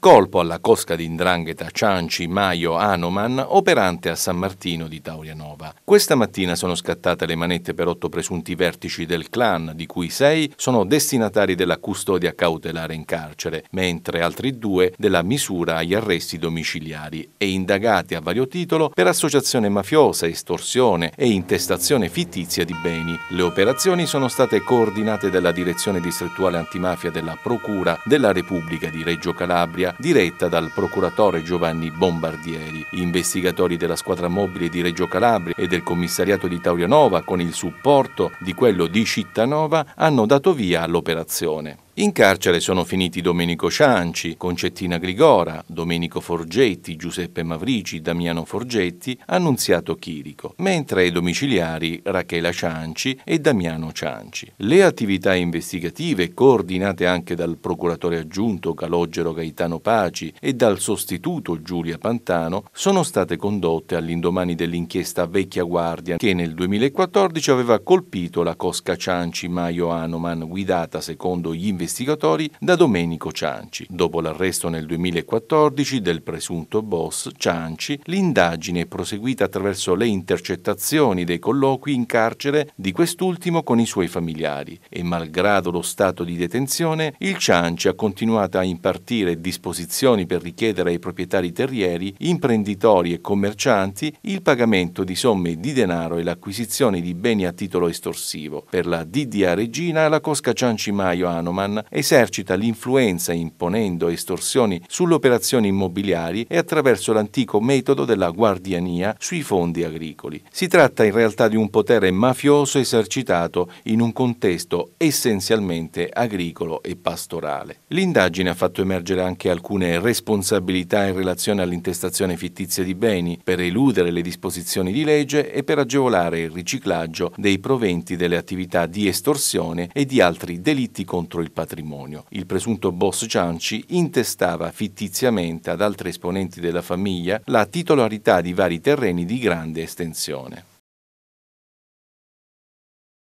Colpo alla cosca di Indrangheta Cianci Maio Anoman, operante a San Martino di Taurianova. Questa mattina sono scattate le manette per otto presunti vertici del clan, di cui sei sono destinatari della custodia cautelare in carcere, mentre altri due della misura agli arresti domiciliari e indagati a vario titolo per associazione mafiosa, estorsione e intestazione fittizia di beni. Le operazioni sono state coordinate dalla Direzione Distrettuale Antimafia della Procura della Repubblica di Reggio Calabria diretta dal procuratore Giovanni Bombardieri. investigatori della squadra mobile di Reggio Calabria e del commissariato di Taurianova, con il supporto di quello di Cittanova, hanno dato via all'operazione. In carcere sono finiti Domenico Cianci, Concettina Grigora, Domenico Forgetti, Giuseppe Mavrici, Damiano Forgetti, Annunziato Chirico, mentre ai domiciliari Rachela Cianci e Damiano Cianci. Le attività investigative, coordinate anche dal procuratore aggiunto Calogero Gaetano Paci e dal sostituto Giulia Pantano, sono state condotte all'indomani dell'inchiesta Vecchia Guardia che nel 2014 aveva colpito la cosca Cianci Maio Anoman guidata secondo gli investigatori investigatori da Domenico Cianci. Dopo l'arresto nel 2014 del presunto boss Cianci, l'indagine è proseguita attraverso le intercettazioni dei colloqui in carcere di quest'ultimo con i suoi familiari e malgrado lo stato di detenzione, il Cianci ha continuato a impartire disposizioni per richiedere ai proprietari terrieri, imprenditori e commercianti il pagamento di somme di denaro e l'acquisizione di beni a titolo estorsivo. Per la DDA Regina la Cosca Cianci Maio Anoman Iran esercita l'influenza imponendo estorsioni sulle operazioni immobiliari e attraverso l'antico metodo della guardiania sui fondi agricoli. Si tratta in realtà di un potere mafioso esercitato in un contesto essenzialmente agricolo e pastorale. L'indagine ha fatto emergere anche alcune responsabilità in relazione all'intestazione fittizia di beni per eludere le disposizioni di legge e per agevolare il riciclaggio dei proventi delle attività di estorsione e di altri delitti contro il patrimonio patrimonio. Il presunto boss Cianci intestava fittiziamente ad altri esponenti della famiglia la titolarità di vari terreni di grande estensione.